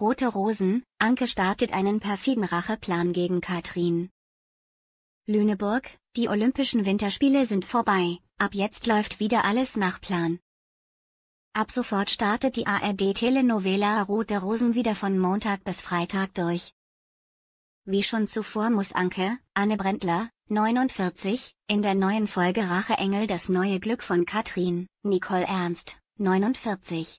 Rote Rosen, Anke startet einen perfiden Racheplan gegen Katrin. Lüneburg, die Olympischen Winterspiele sind vorbei, ab jetzt läuft wieder alles nach Plan. Ab sofort startet die ARD-Telenovela Rote Rosen wieder von Montag bis Freitag durch. Wie schon zuvor muss Anke, Anne Brendler, 49, in der neuen Folge Racheengel das neue Glück von Katrin, Nicole Ernst, 49.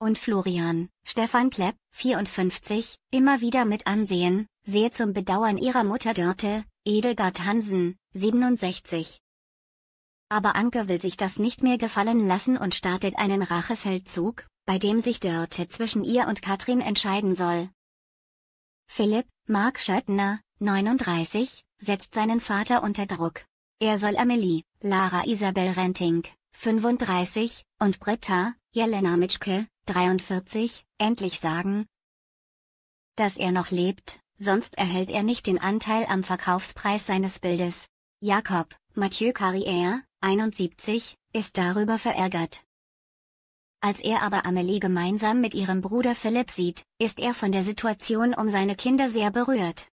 Und Florian, Stefan Klepp, 54, immer wieder mit ansehen, sehe zum Bedauern ihrer Mutter Dörte, Edelgard Hansen, 67. Aber Anke will sich das nicht mehr gefallen lassen und startet einen Rachefeldzug, bei dem sich Dörte zwischen ihr und Katrin entscheiden soll. Philipp, Mark Schöttner, 39, setzt seinen Vater unter Druck. Er soll Amelie, Lara Isabel Renting, 35, und Britta, Jelena Mitschke, 43, endlich sagen, dass er noch lebt, sonst erhält er nicht den Anteil am Verkaufspreis seines Bildes. Jakob, Mathieu Carrière, 71, ist darüber verärgert. Als er aber Amelie gemeinsam mit ihrem Bruder Philipp sieht, ist er von der Situation um seine Kinder sehr berührt.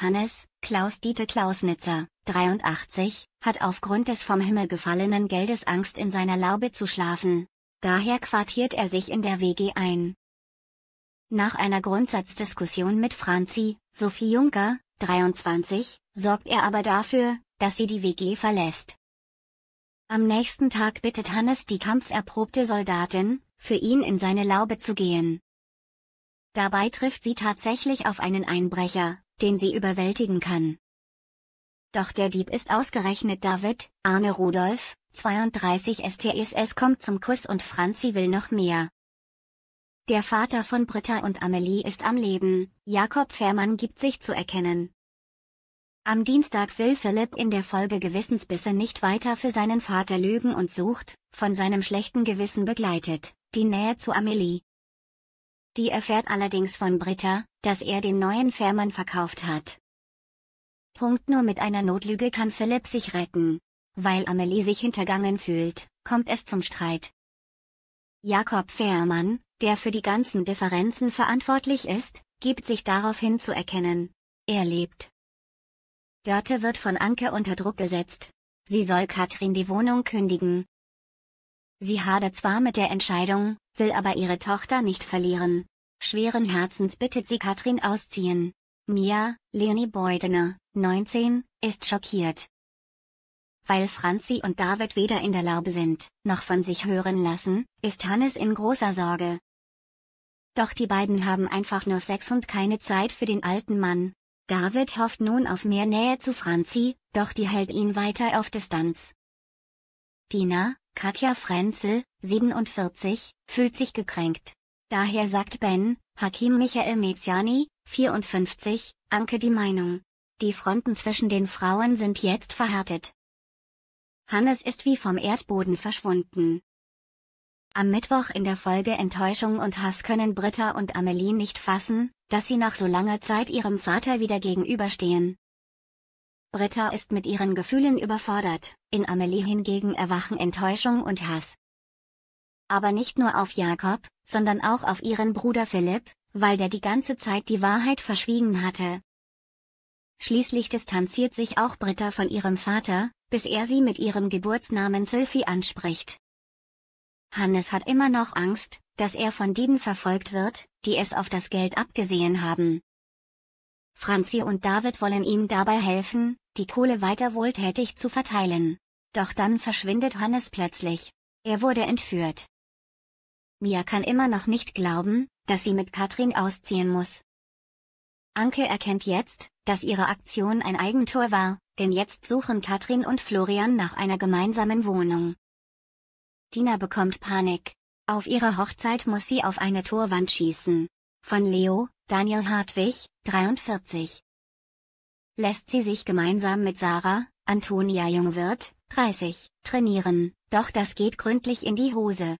Hannes, Klaus-Dieter Klausnitzer, 83, hat aufgrund des vom Himmel gefallenen Geldes Angst in seiner Laube zu schlafen. Daher quartiert er sich in der WG ein. Nach einer Grundsatzdiskussion mit Franzi, Sophie Juncker, 23, sorgt er aber dafür, dass sie die WG verlässt. Am nächsten Tag bittet Hannes die kampferprobte Soldatin, für ihn in seine Laube zu gehen. Dabei trifft sie tatsächlich auf einen Einbrecher, den sie überwältigen kann. Doch der Dieb ist ausgerechnet David, Arne Rudolf, 32 STSS kommt zum Kuss und Franzi will noch mehr. Der Vater von Britta und Amelie ist am Leben, Jakob Fährmann gibt sich zu erkennen. Am Dienstag will Philipp in der Folge Gewissensbisse nicht weiter für seinen Vater lügen und sucht, von seinem schlechten Gewissen begleitet, die Nähe zu Amelie. Die erfährt allerdings von Britta, dass er den neuen Fährmann verkauft hat, Punkt nur mit einer Notlüge kann Philipp sich retten. Weil Amelie sich hintergangen fühlt, kommt es zum Streit. Jakob Fährmann, der für die ganzen Differenzen verantwortlich ist, gibt sich daraufhin zu erkennen. Er lebt. Dörte wird von Anke unter Druck gesetzt. Sie soll Katrin die Wohnung kündigen. Sie hadert zwar mit der Entscheidung, will aber ihre Tochter nicht verlieren. Schweren Herzens bittet sie Katrin ausziehen. Mia, Leni Beudene, 19, ist schockiert. Weil Franzi und David weder in der Laube sind, noch von sich hören lassen, ist Hannes in großer Sorge. Doch die beiden haben einfach nur Sex und keine Zeit für den alten Mann. David hofft nun auf mehr Nähe zu Franzi, doch die hält ihn weiter auf Distanz. Dina, Katja Frenzel, 47, fühlt sich gekränkt. Daher sagt Ben, Hakim Michael Meziani, 54, Anke die Meinung. Die Fronten zwischen den Frauen sind jetzt verhärtet. Hannes ist wie vom Erdboden verschwunden. Am Mittwoch in der Folge Enttäuschung und Hass können Britta und Amelie nicht fassen, dass sie nach so langer Zeit ihrem Vater wieder gegenüberstehen. Britta ist mit ihren Gefühlen überfordert, in Amelie hingegen erwachen Enttäuschung und Hass aber nicht nur auf Jakob, sondern auch auf ihren Bruder Philipp, weil der die ganze Zeit die Wahrheit verschwiegen hatte. Schließlich distanziert sich auch Britta von ihrem Vater, bis er sie mit ihrem Geburtsnamen Sylphie anspricht. Hannes hat immer noch Angst, dass er von Dieben verfolgt wird, die es auf das Geld abgesehen haben. Franzi und David wollen ihm dabei helfen, die Kohle weiter wohltätig zu verteilen. Doch dann verschwindet Hannes plötzlich. Er wurde entführt. Mia kann immer noch nicht glauben, dass sie mit Katrin ausziehen muss. Anke erkennt jetzt, dass ihre Aktion ein Eigentor war, denn jetzt suchen Katrin und Florian nach einer gemeinsamen Wohnung. Dina bekommt Panik. Auf ihrer Hochzeit muss sie auf eine Torwand schießen. Von Leo, Daniel Hartwig, 43. Lässt sie sich gemeinsam mit Sarah, Antonia Jungwirth, 30, trainieren, doch das geht gründlich in die Hose.